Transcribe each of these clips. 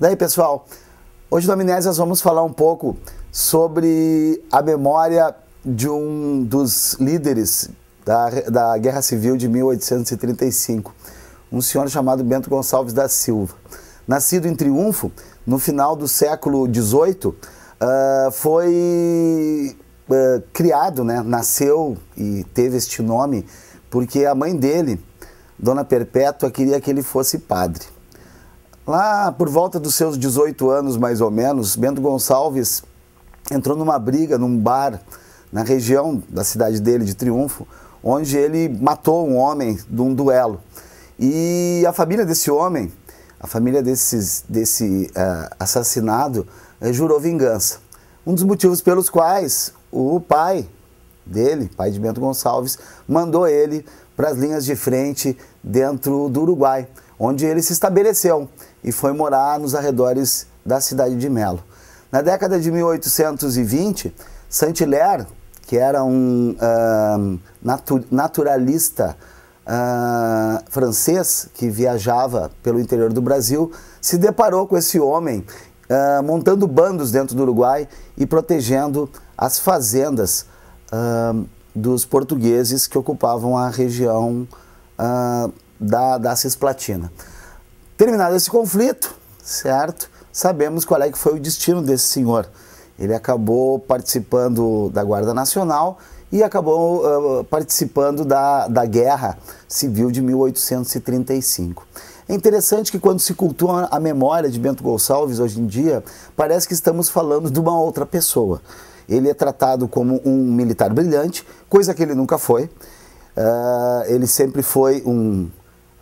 Daí, pessoal, hoje no Amnésias vamos falar um pouco sobre a memória de um dos líderes da, da Guerra Civil de 1835, um senhor chamado Bento Gonçalves da Silva. Nascido em Triunfo, no final do século 18, uh, ah, foi uh, criado, né? nasceu e teve este nome porque a mãe dele, Dona Perpétua, queria que ele fosse padre. Lá por volta dos seus 18 anos, mais ou menos, Bento Gonçalves entrou numa briga num bar na região da cidade dele, de Triunfo, onde ele matou um homem de um duelo. E a família desse homem, a família desses, desse uh, assassinado, uh, jurou vingança. Um dos motivos pelos quais o pai dele, pai de Bento Gonçalves, mandou ele para as linhas de frente dentro do Uruguai, onde ele se estabeleceu e foi morar nos arredores da cidade de Melo. Na década de 1820, Saint-Hilaire, que era um uh, natu naturalista uh, francês que viajava pelo interior do Brasil, se deparou com esse homem uh, montando bandos dentro do Uruguai e protegendo as fazendas dos portugueses que ocupavam a região ah, da, da Cisplatina. Terminado esse conflito, certo? Sabemos qual é que foi o destino desse senhor. Ele acabou participando da Guarda Nacional e acabou uh, participando da, da Guerra Civil de 1835. É interessante que quando se cultua a memória de Bento Gonçalves hoje em dia, parece que estamos falando de uma outra pessoa. Ele é tratado como um militar brilhante, coisa que ele nunca foi. Uh, ele sempre foi um,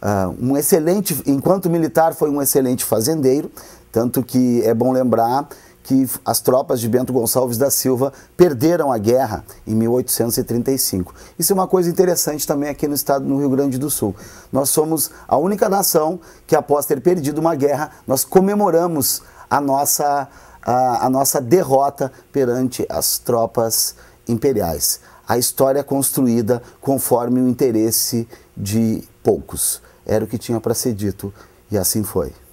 uh, um excelente, enquanto militar, foi um excelente fazendeiro. Tanto que é bom lembrar que as tropas de Bento Gonçalves da Silva perderam a guerra em 1835. Isso é uma coisa interessante também aqui no estado no Rio Grande do Sul. Nós somos a única nação que após ter perdido uma guerra, nós comemoramos a nossa a, a nossa derrota perante as tropas imperiais. A história construída conforme o interesse de poucos. Era o que tinha para ser dito e assim foi.